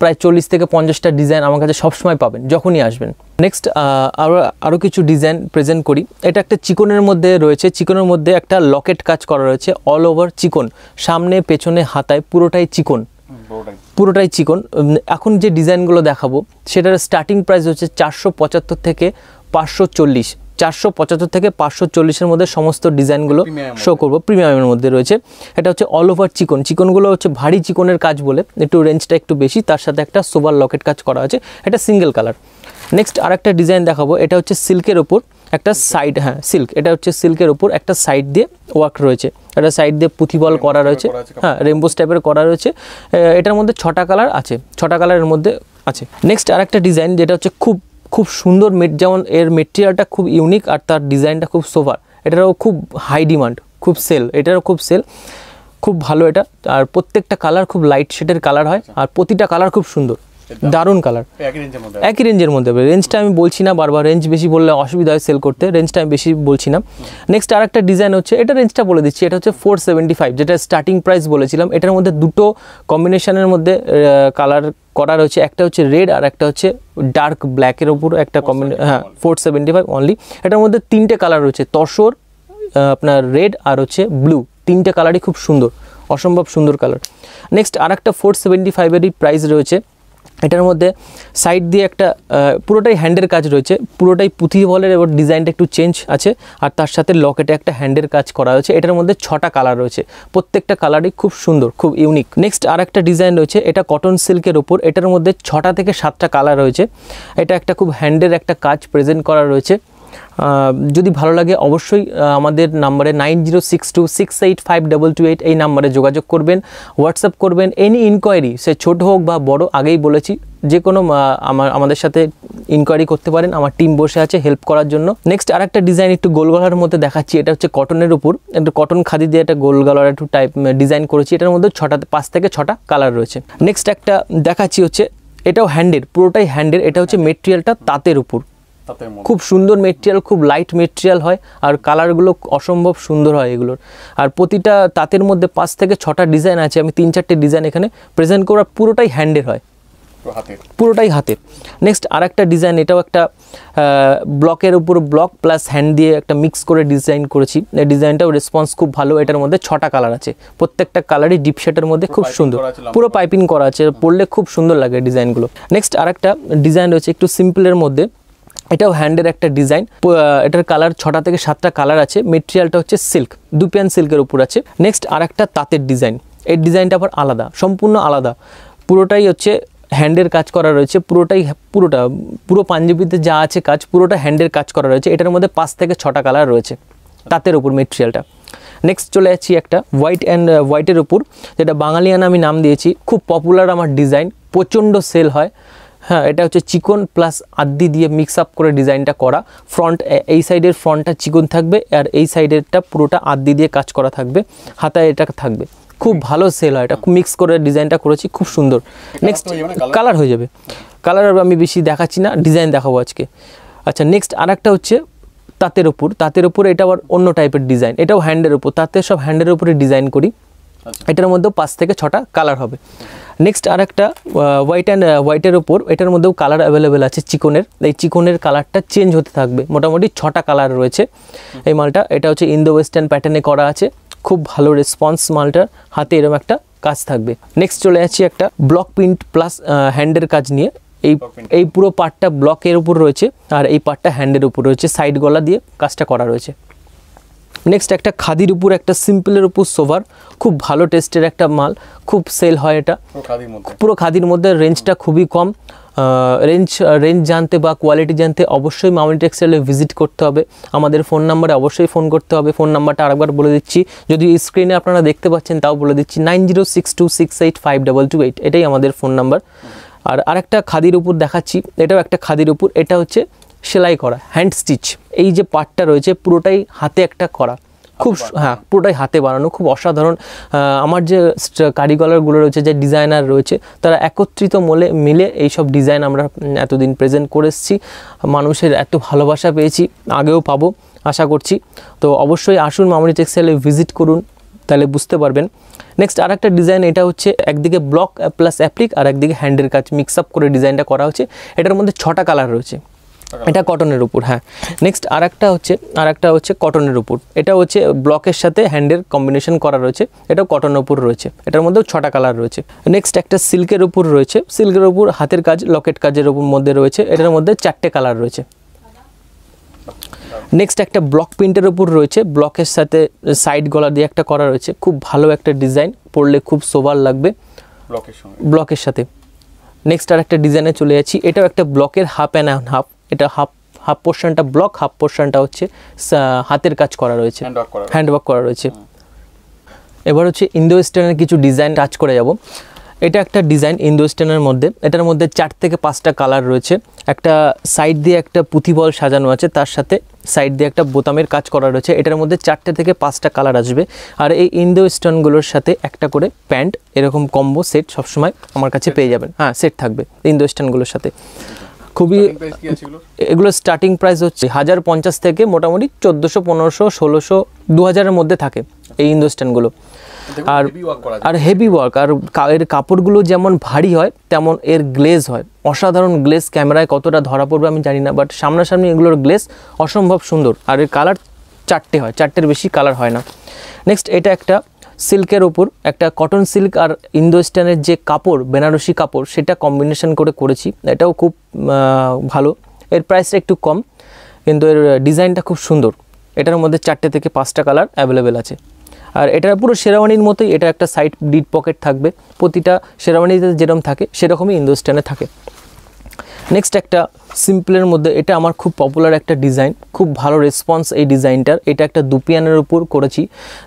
Speaker 2: প্রায় চল্লিশ থেকে পঞ্চাশটা ডিজাইন আমার কাছে সবসময় পাবেন যখনই আসবেন নেক্সট আরও আরও কিছু ডিজাইন প্রেজেন্ট করি এটা একটা চিকনের মধ্যে রয়েছে চিকনের মধ্যে একটা লকেট কাজ করা রয়েছে অল ওভার চিকন সামনে পেছনে হাতায় পুরোটাই চিকন পুরোটাই চিকন এখন যে ডিজাইনগুলো দেখাবো সেটার স্টার্টিং প্রাইস হচ্ছে চারশো পঁচাত্তর থেকে পাঁচশো চল্লিশ চারশো পঁচাত্তর থেকে পাঁচশো চল্লিশের মধ্যে সমস্ত ডিজাইনগুলো শো করবো প্রিমিয়ামের মধ্যে রয়েছে এটা হচ্ছে অল ওভার চিকন চিকনগুলো হচ্ছে ভারী চিকনের কাজ বলে একটু রেঞ্জটা একটু বেশি তার সাথে একটা সোবার লকেট কাজ করা আছে এটা সিঙ্গেল কালার নেক্সট আর একটা ডিজাইন দেখাবো এটা হচ্ছে সিল্কের ওপর একটা সাইড হ্যাঁ সিল্ক এটা হচ্ছে সিল্কের ওপর একটা সাইড দিয়ে ওয়ার্ক রয়েছে একটা সাইড দিয়ে বল করা রয়েছে হ্যাঁ রেমবো টাইপের করা রয়েছে এটার মধ্যে ছটা কালার আছে ছটা কালারের মধ্যে আছে নেক্সট আর একটা ডিজাইন যেটা হচ্ছে খুব খুব সুন্দর মেট যেমন এর মেটেরিয়ালটা খুব ইউনিক আর তার ডিজাইনটা খুব সোভার এটারও খুব হাই ডিমান্ড খুব সেল এটারও খুব সেল খুব ভালো এটা আর প্রত্যেকটা কালার খুব লাইট শেডের কালার হয় আর প্রতিটা কালার খুব সুন্দর দারুণ কালার একই রেঞ্জের মধ্যে রেঞ্জটা আমি বলছি না বারবার রেঞ্জ বেশি বললে অসুবিধা হয় সেল করতে রেঞ্জটা আমি বেশি বলছি না নেক্সট আর একটা ডিজাইন হচ্ছে এটা রেঞ্জটা বলে দিচ্ছি এটা হচ্ছে ফোর সেভেন্টি ফাইভ যেটা স্টার্টিং প্রাইস বলেছিলাম এটার মধ্যে দুটো কম্বিনেশনের মধ্যে কালার করা রয়েছে একটা হচ্ছে রেড আর একটা হচ্ছে ডার্ক ব্ল্যাকের ওপর একটা কম্বিনেশন হ্যাঁ ফোর সেভেন্টি ফাইভ অনলি এটার মধ্যে তিনটে কালার রয়েছে তসর আপনার রেড আর হচ্ছে ব্লু তিনটে কালারই খুব সুন্দর অসম্ভব সুন্দর কালার নেক্সট আর একটা ফোর সেভেন্টি ফাইভেরই প্রাইস রয়েছে এটার মধ্যে সাইড দিয়ে একটা পুরোটাই হ্যান্ডের কাজ রয়েছে পুরোটাই পুঁথি বলের এবার ডিজাইনটা একটু চেঞ্জ আছে আর তার সাথে লকেটে একটা হ্যান্ডের কাজ করা রয়েছে এটার মধ্যে ছটা কালার রয়েছে প্রত্যেকটা কালারই খুব সুন্দর খুব ইউনিক নেক্সট আর একটা ডিজাইন রয়েছে এটা কটন সিল্কের ওপর এটার মধ্যে ছটা থেকে সাতটা কালার রয়েছে এটা একটা খুব হ্যান্ডের একটা কাজ প্রেজেন্ট করা রয়েছে যদি ভালো লাগে অবশ্যই আমাদের নাম্বারে nine zero six two six eight five double two eight এই নাম্বারে যোগাযোগ করবেন হোয়াটসঅ্যাপ করবেন এনি ইনকোয়ারি সে ছোট হোক বা বড় আগেই বলেছি যে কোনো আমার আমাদের সাথে ইনকোয়ারি করতে পারেন আমার টিম বসে আছে হেল্প করার জন্য নেক্সট আর একটা ডিজাইন একটু গোল গলার মধ্যে দেখাচ্ছি এটা হচ্ছে কটনের উপর একটা কটন খাদি দিয়ে একটা গোল একটু টাইপ ডিজাইন করেছি এটার মধ্যে ছটা পাঁচ থেকে ছটা কালার রয়েছে নেক্সট একটা দেখাচ্ছি হচ্ছে এটাও হ্যান্ডের পুরোটাই হ্যান্ডের এটা হচ্ছে মেটেরিয়ালটা তাঁতের উপর খুব সুন্দর মেটেরিয়াল খুব লাইট মেটেরিয়াল হয় আর কালারগুলো অসম্ভব সুন্দর হয় এগুলোর আর প্রতিটা তাঁতের মধ্যে পাঁচ থেকে ছটা ডিজাইন আছে আমি তিন চারটে ডিজাইন এখানে প্রেজেন্ট করার পুরোটাই হ্যান্ডের হয় পুরোটাই হাতের নেক্সট আর একটা ডিজাইন এটাও একটা ব্লকের উপর ব্লক প্লাস হ্যান্ড দিয়ে একটা মিক্স করে ডিজাইন করেছি এই ডিজাইনটাও রেসপন্স খুব ভালো এটার মধ্যে ছটা কালার আছে প্রত্যেকটা কালারই ডিপ শেটের মধ্যে খুব সুন্দর পুরো পাইপিং করা আছে পরলে খুব সুন্দর লাগে ডিজাইনগুলো নেক্সট আর একটা ডিজাইন রয়েছে একটু সিম্পলের মধ্যে এটাও হ্যান্ডের একটা ডিজাইন এটার কালার ছটা থেকে সাতটা কালার আছে মেটেরিয়ালটা হচ্ছে সিল্ক দুপিয়ান সিল্কের উপর আছে নেক্সট আর একটা তাঁতের ডিজাইন এর ডিজাইনটা আবার আলাদা সম্পূর্ণ আলাদা পুরোটাই হচ্ছে হ্যান্ডের কাজ করা রয়েছে পুরোটাই পুরোটা পুরো পাঞ্জাবিতে যা আছে কাজ পুরোটা হ্যান্ডের কাজ করা রয়েছে এটার মধ্যে পাঁচ থেকে ছটা কালার রয়েছে তাঁতের উপর মেটেরিয়ালটা নেক্সট চলে যাচ্ছি একটা হোয়াইট অ্যান্ড হোয়াইটের উপর যেটা বাঙালিয়ান আমি নাম দিয়েছি খুব পপুলার আমার ডিজাইন প্রচণ্ড সেল হয় হ্যাঁ এটা হচ্ছে চিকন প্লাস আদি দিয়ে মিক্স আপ করে ডিজাইনটা করা ফ্রন্ট এই সাইডের ফ্রন্টটা চিকন থাকবে আর এই সাইডেরটা পুরোটা আদি দিয়ে কাজ করা থাকবে হাতায় এটা থাকবে খুব ভালো সেল হয় এটা মিক্স করে ডিজাইনটা করেছি খুব সুন্দর নেক্সট কালার হয়ে যাবে কালার আমি বেশি দেখাচ্ছি না ডিজাইন দেখাবো আজকে আচ্ছা নেক্সট আর হচ্ছে তাঁতের ওপর তাঁতের ওপর এটা আবার অন্য টাইপের ডিজাইন এটাও হ্যান্ডের ওপর তাঁতের সব হ্যান্ডের উপরে ডিজাইন করি আচ্ছা। এটার মধ্যেও পাঁচ থেকে ছটা কালার হবে নেক্সট আর একটা হোয়াইট অ্যান্ড হোয়াইটের ওপর এটার মধ্যেও কালার অ্যাভেলেবেল আছে চিকনের এই চিকনের কালারটা চেঞ্জ হতে থাকবে মোটামুটি ছটা কালার রয়েছে এই মালটা এটা হচ্ছে ইন্দো ওয়েস্টার্ন প্যাটার্নে করা আছে খুব ভালো রেসপন্স মালটার হাতে এরকম একটা কাজ থাকবে নেক্সট চলে আসছি একটা ব্লক প্রিন্ট প্লাস হ্যান্ডের কাজ নিয়ে এই এই পুরো পার্টটা ব্লকের উপর রয়েছে আর এই পার্টটা হ্যান্ডের উপর রয়েছে সাইড গলা দিয়ে কাজটা করা রয়েছে নেক্সট একটা খাদির উপর একটা সিম্পলের উপর সোভার খুব ভালো টেস্টের একটা মাল খুব সেল হয় এটা পুরো খাদির মধ্যে রেঞ্জটা খুবই কম রেঞ্জ রেঞ্জ জানতে বা কোয়ালিটি জানতে অবশ্যই মাউন্ট টেক্সটাইলে ভিজিট করতে হবে আমাদের ফোন নাম্বারে অবশ্যই ফোন করতে হবে ফোন নাম্বারটা আরেকবার বলে দিচ্ছি যদি স্ক্রিনে আপনারা দেখতে পাচ্ছেন তাও বলে দিচ্ছি nine zero six two six eight five two eight এটাই আমাদের ফোন নাম্বার আর আরেকটা খাদির উপর দেখাচ্ছি এটাও একটা খাদির উপর এটা হচ্ছে সেলাই করা হ্যান্ড স্টিচ এই যে পার্টটা রয়েছে পুরোটাই হাতে একটা করা খুব হ্যাঁ পুরোটাই হাতে বানানো খুব অসাধারণ আমার যে কারিগলারগুলো রয়েছে যে ডিজাইনার রয়েছে তারা একত্রিত মলে মিলে এই সব ডিজাইন আমরা এতদিন প্রেজেন্ট করে এসেছি মানুষের এত ভালোবাসা পেয়েছি আগেও পাবো আশা করছি তো অবশ্যই আসুন মামনি টেক্সটাইলে ভিজিট করুন তাহলে বুঝতে পারবেন নেক্সট আর একটা ডিজাইন এটা হচ্ছে একদিকে ব্লক প্লাস অ্যাপ্লিক আর একদিকে হ্যান্ডের কাজ মিক্স আপ করে ডিজাইনটা করা হচ্ছে এটার মধ্যে ছটা কালার রয়েছে এটা কটনের উপর হ্যাঁ নেক্সট আর একটা হচ্ছে আর একটা হচ্ছে কটনের উপর এটা হচ্ছে ব্লকের সাথে হ্যান্ডের কম্বিনেশন করা রয়েছে এটাও কটনের উপর রয়েছে এটার মধ্যেও ছটা কালার রয়েছে নেক্সট একটা সিল্কের উপর রয়েছে সিল্কের উপর হাতের কাজ লকেট কাজের উপর মধ্যে রয়েছে এটার মধ্যে চারটে কালার রয়েছে নেক্সট একটা ব্লক প্রিন্টের উপর রয়েছে ব্লকের সাথে সাইড গলা দিয়ে একটা করা রয়েছে খুব ভালো একটা ডিজাইন পড়লে খুব সোবার লাগবে ব্লকের সাথে নেক্সট আর একটা ডিজাইনে চলে যাচ্ছি এটাও একটা ব্লকের হাফ অ্যান্ড হাফ এটা হাফ হাফ পোর্শনটা ব্লক হাফ পোর্শনটা হচ্ছে হাতের কাজ করা রয়েছে হ্যান্ডওয়ার্ক করা রয়েছে এবার হচ্ছে ইন্দো ওয়েস্টার্নের কিছু ডিজাইন কাজ করে যাব এটা একটা ডিজাইন ইন্দো ওয়েস্টার্নের মধ্যে এটার মধ্যে চার থেকে পাঁচটা কালার রয়েছে একটা সাইড দিয়ে একটা পুঁথিবল সাজানো আছে তার সাথে সাইড দিয়ে একটা বোতামের কাজ করা রয়েছে এটার মধ্যে চারটে থেকে পাঁচটা কালার আসবে আর এই ইন্দো ওয়েস্টার্নগুলোর সাথে একটা করে প্যান্ট এরকম কম্বো সেট সবসময় আমার কাছে পেয়ে যাবেন হ্যাঁ সেট থাকবে ইন্দো ওয়েস্টার্নগুলোর সাথে খুবই এগুলো স্টার্টিং প্রাইস হচ্ছে হাজার পঞ্চাশ থেকে মোটামুটি চোদ্দোশো পনেরোশো ষোলোশো দু হাজারের মধ্যে থাকে এই ইন্দো আর আর হেভি ওয়ার্ক আর এর কাপড়গুলো যেমন ভারী হয় তেমন এর গ্লেজ হয় অসাধারণ গ্লেজ ক্যামেরায় কতটা ধরা পড়বে আমি জানি না বাট সামনাসামনি এগুলোর গ্লেজ অসম্ভব সুন্দর আর এর কালার চারটে হয় চারটের বেশি কালার হয় না নেক্সট এটা একটা সিল্কের ওপর একটা কটন সিল্ক আর ইন্দোস্টানের যে কাপড় বেনারসি কাপড় সেটা কম্বিনেশন করে করেছি এটাও খুব ভালো এর প্রাইসটা একটু কম কিন্তু এর ডিজাইনটা খুব সুন্দর এটার মধ্যে চারটে থেকে পাঁচটা কালার অ্যাভেলেবেল আছে আর এটা পুরো শেরওয়ানির মতোই এটা একটা সাইড ডিড পকেট থাকবে প্রতিটা শেরওয়ানিতে যেরকম থাকে সেরকমই ইন্দোস্টানে থাকে নেক্সট একটা সিম্পলের মধ্যে এটা আমার খুব পপুলার একটা ডিজাইন খুব ভালো রেসপন্স এই ডিজাইনটার এটা একটা দুপিয়ানের উপর করেছি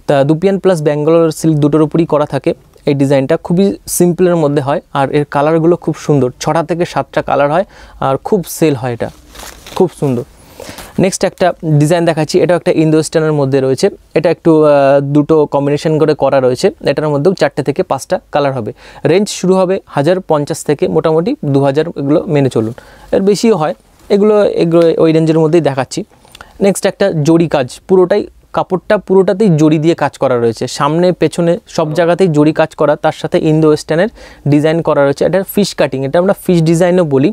Speaker 2: তা দুপিয়ান প্লাস ব্যাঙ্গালোর সিল্ক দুটোর উপরই করা থাকে এই ডিজাইনটা খুবই সিম্পলের মধ্যে হয় আর এর কালারগুলো খুব সুন্দর ছটা থেকে সাতটা কালার হয় আর খুব সেল হয় এটা খুব সুন্দর নেক্সট একটা ডিজাইন দেখাচ্ছি এটা একটা ইন্দো মধ্যে রয়েছে এটা একটু দুটো কম্বিনেশন করে করা রয়েছে এটার মধ্যেও চারটে থেকে পাঁচটা কালার হবে রেঞ্জ শুরু হবে হাজার পঞ্চাশ থেকে মোটামুটি দু হাজার এগুলো মেনে চলুন এর বেশিও হয় এগুলো এগুলো ওই রেঞ্জের মধ্যেই দেখাচ্ছি নেক্সট একটা জড়ি কাজ পুরোটাই কাপড়টা পুরোটাতেই জড়ি দিয়ে কাজ করা রয়েছে সামনে পেছনে সব জায়গাতেই জড়ি কাজ করা তার সাথে ইন্দো ওয়েস্টার্নের ডিজাইন করা রয়েছে এটা ফিশ কাটিং এটা আমরা ফিশ ডিজাইনও বলি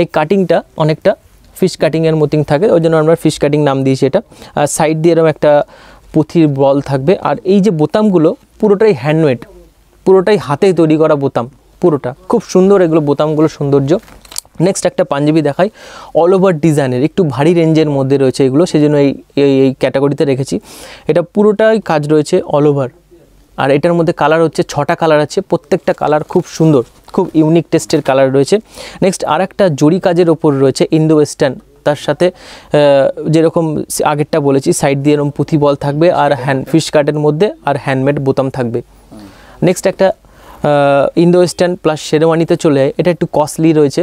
Speaker 2: এই কাটিংটা অনেকটা ফিশ কাটিংয়ের মতন থাকে ওই জন্য আমরা ফিশ কাটিং নাম দিয়েছি এটা আর সাইড দিয়ে এরকম একটা পুঁথির বল থাকবে আর এই যে বোতামগুলো পুরোটাই হ্যান্ডমেড পুরোটাই হাতে তৈরি করা বোতাম পুরোটা খুব সুন্দর এগুলো বোতামগুলো সৌন্দর্য নেক্সট একটা পাঞ্জাবি দেখাই অল ওভার ডিজাইনের একটু ভারী রেঞ্জের মধ্যে রয়েছে এগুলো সেজন্য এই এই ক্যাটাগরিতে রেখেছি এটা পুরোটাই কাজ রয়েছে অল ওভার আর এটার মধ্যে কালার হচ্ছে ছটা কালার আছে প্রত্যেকটা কালার খুব সুন্দর খুব ইউনিক টেস্টের কালার রয়েছে নেক্সট আর একটা জরি কাজের ওপর রয়েছে ইন্দো ওয়েস্টার্ন তার সাথে যেরকম আগেরটা বলেছি সাইড দিয়ে এরকম পুঁথি বল থাকবে আর হ্যান্ড ফিশ কার্টের মধ্যে আর হ্যান্ডমেড বোতাম থাকবে নেক্সট একটা ইন্দো ওয়েস্টার্ন প্লাস শেরওয়ানিতে চলে যায় এটা একটু কস্টলি রয়েছে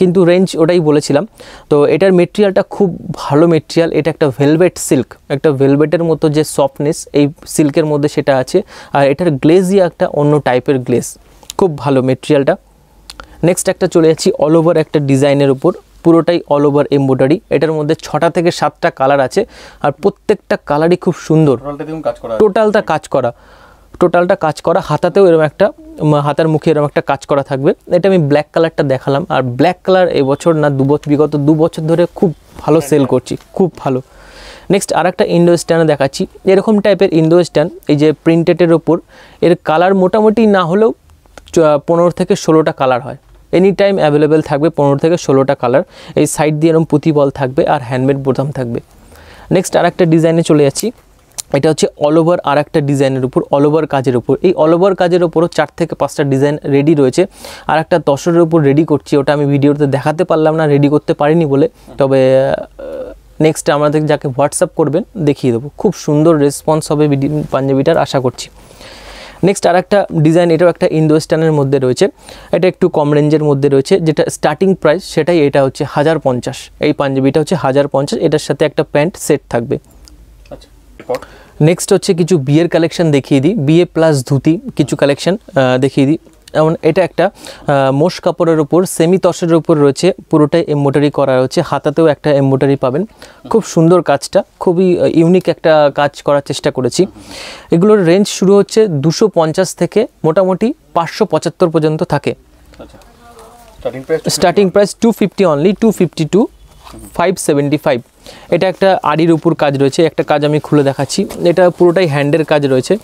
Speaker 2: কিন্তু রেঞ্জ ওটাই বলেছিলাম তো এটার মেটেরিয়ালটা খুব ভালো মেটেরিয়াল এটা একটা ভেলভেট সিল্ক একটা ভেলভেটের মতো যে সফটনেস এই সিল্কের মধ্যে সেটা আছে আর এটার গ্লেজই একটা অন্য টাইপের গ্লেজ খুব ভালো মেটেরিয়ালটা নেক্সট একটা চলে যাচ্ছি অল ওভার একটা ডিজাইনের উপর পুরোটাই অল ওভার এমব্রয়ডারি এটার মধ্যে ছটা থেকে সাতটা কালার আছে আর প্রত্যেকটা কালারই খুব সুন্দর টোটালটা কাজ করা টোটালটা কাজ করা হাতাতেও এরকম একটা হাতার মুখে এরকম একটা কাজ করা থাকবে এটা আমি ব্ল্যাক কালারটা দেখালাম আর ব্ল্যাক কালার এবছর না দু বছর বিগত দু বছর ধরে খুব ভালো সেল করছি খুব ভালো নেক্সট আর একটা ইন্ডো স্ট্যান্ড দেখাচ্ছি এরকম টাইপের ইন্ডো স্ট্যান্ড এই যে প্রিন্টেডের ওপর এর কালার মোটামুটি না হলেও পনেরো থেকে ষোলোটা কালার হয় এনি টাইম অ্যাভেলেবেল থাকবে পনেরো থেকে ষোলোটা কালার এই সাইড দিয়ে এরকম পুঁতি বল থাকবে আর হ্যান্ডমেড বোতাম থাকবে নেক্সট আর একটা ডিজাইনে চলে যাচ্ছি এটা হচ্ছে অল ওভার আর একটা ডিজাইনের উপর অল ওভার কাজের উপর এই অল ওভার কাজের উপরও চার থেকে পাঁচটা ডিজাইন রেডি রয়েছে আর একটা দশরের উপর রেডি করছি ওটা আমি ভিডিওতে দেখাতে পারলাম না রেডি করতে পারিনি বলে তবে নেক্সট আমাদের যাকে হোয়াটসঅ্যাপ করবেন দেখিয়ে দেবো খুব সুন্দর রেসপন্স হবে পাঞ্জাবিটার আশা করছি নেক্সট আর একটা ডিজাইন এটাও একটা ইন্দো ওয়েস্টার্নের মধ্যে রয়েছে এটা একটু কম রেঞ্জের মধ্যে রয়েছে যেটা স্টার্টিং প্রাইস সেটাই এটা হচ্ছে হাজার পঞ্চাশ এই পাঞ্জাবিটা হচ্ছে হাজার পঞ্চাশ এটার সাথে একটা প্যান্ট সেট থাকবে আচ্ছা নেক্সট হচ্ছে কিছু বিয়ের কালেকশন দেখিয়ে দিই বিয়ে প্লাস ধুতি কিছু কালেকশন দেখিয়ে দিই এমন এটা একটা মোষ কাপড়ের উপর সেমি তসের উপর রয়েছে পুরোটাই এমবোটারি করা রয়েছে হাতাতেও একটা এমবোটারি পাবেন খুব সুন্দর কাজটা খুবই ইউনিক একটা কাজ করার চেষ্টা করেছি এগুলোর রেঞ্জ শুরু হচ্ছে দুশো থেকে মোটামুটি পাঁচশো পর্যন্ত থাকে starting price two fifty only two fifty to five seventy five এটা একটা আড়ির উপর কাজ রয়েছে একটা কাজ আমি খুলে দেখাচ্ছি এটা পুরোটাই হ্যান্ডের কাজ রয়েছে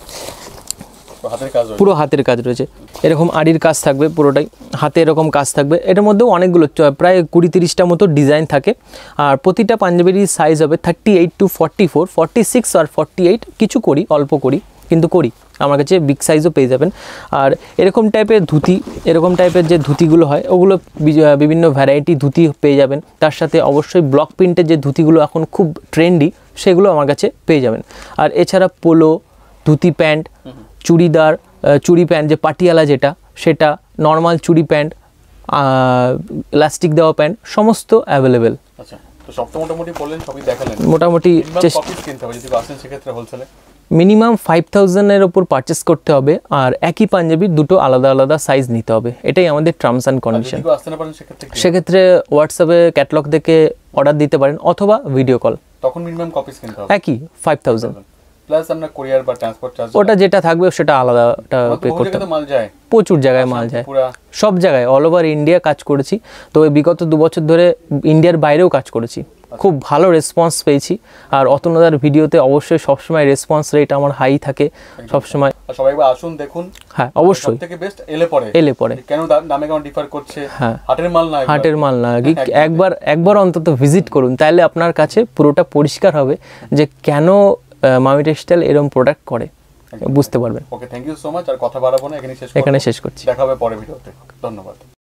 Speaker 2: পুরো হাতের কাজ রয়েছে এরকম আড়ির কাজ থাকবে পুরোটাই হাতে এরকম কাজ থাকবে এটার মধ্যেও অনেকগুলো প্রায় কুড়ি তিরিশটা মতো ডিজাইন থাকে আর প্রতিটা পাঞ্জাবির সাইজ হবে thirty eight to forty four forty six আর ফর্টি এইট কিছু করি অল্প করি কিন্তু করি আমার কাছে বিগ সাইজও পেয়ে যাবেন আর এরকম টাইপের ধুতি এরকম টাইপের যে ধুতিগুলো হয় ওগুলো বিভিন্ন ভ্যারাইটি ধুতি পেয়ে যাবেন তার সাথে অবশ্যই ব্লক প্রিন্টের যে ধুতিগুলো এখন খুব ট্রেন্ডি সেগুলো আমার কাছে পেয়ে যাবেন আর এছাড়া পোলো ধুতি প্যান্ট চুড়িদার চুড়ি প্যান্ট যে পাটিয়ালা যেটা সেটা নর্মাল চুড়ি প্যান্ট ইলাস্টিক দেওয়া প্যান্ট সমস্ত অ্যাভেলেবেল
Speaker 1: আচ্ছা, মোটামুটি
Speaker 2: মিনিমাম ফাইভ থাউজেন্ডের ওপর পারচেস করতে হবে আর একই পাঞ্জাবির দুটো আলাদা আলাদা সাইজ নিতে হবে এটাই আমাদের টার্মস অ্যান্ড কন্ডিশন সেক্ষেত্রে হোয়াটসঅ্যাপে ক্যাটলগ দেখে অর্ডার দিতে পারেন অথবা ভিডিও কল
Speaker 1: তখন মিনিমাম কপিস কিনতে হবে একই ফাইভ থাউজেন্ড প্লাস আমরা কুরিয়ার বা ট্রান্সপোর্ট চার্জ ওটা
Speaker 2: যেটা থাকবে সেটা আলাদাটা পে করতে মাল যায় প্রচুর জায়গায় মাল যায় সব জায়গায় অল ওভার ইন্ডিয়া কাজ করেছি তো বিগত দু বছর ধরে ইন্ডিয়ার বাইরেও কাজ করেছি আচ্ছা। খুব ভালো রেসপন্স পেয়েছি আর অতনদার ভিডিওতে অবশ্যই সবসময় রেসপন্স রেট আমার হাই থাকে সবসময়
Speaker 1: সবাই আসুন দেখুন
Speaker 2: হ্যাঁ অবশ্যই থেকে
Speaker 1: বেস্ট এলে পরে এলে পরে কেন দামে কেমন ডিফার করছে হ্যাঁ হাটের মাল না হাটের
Speaker 2: মাল না একবার একবার অন্তত ভিজিট করুন তাহলে আপনার কাছে পুরোটা পরিষ্কার হবে যে কেন মামি টেক্সটাইল এরকম প্রোডাক্ট করে বুঝতে পারবেন
Speaker 1: okay thank you so much আর কথা বাড়াবো না এখানে শেষ এখানে শেষ করছি দেখা হবে পরে ভিডিওতে ধন্যবাদ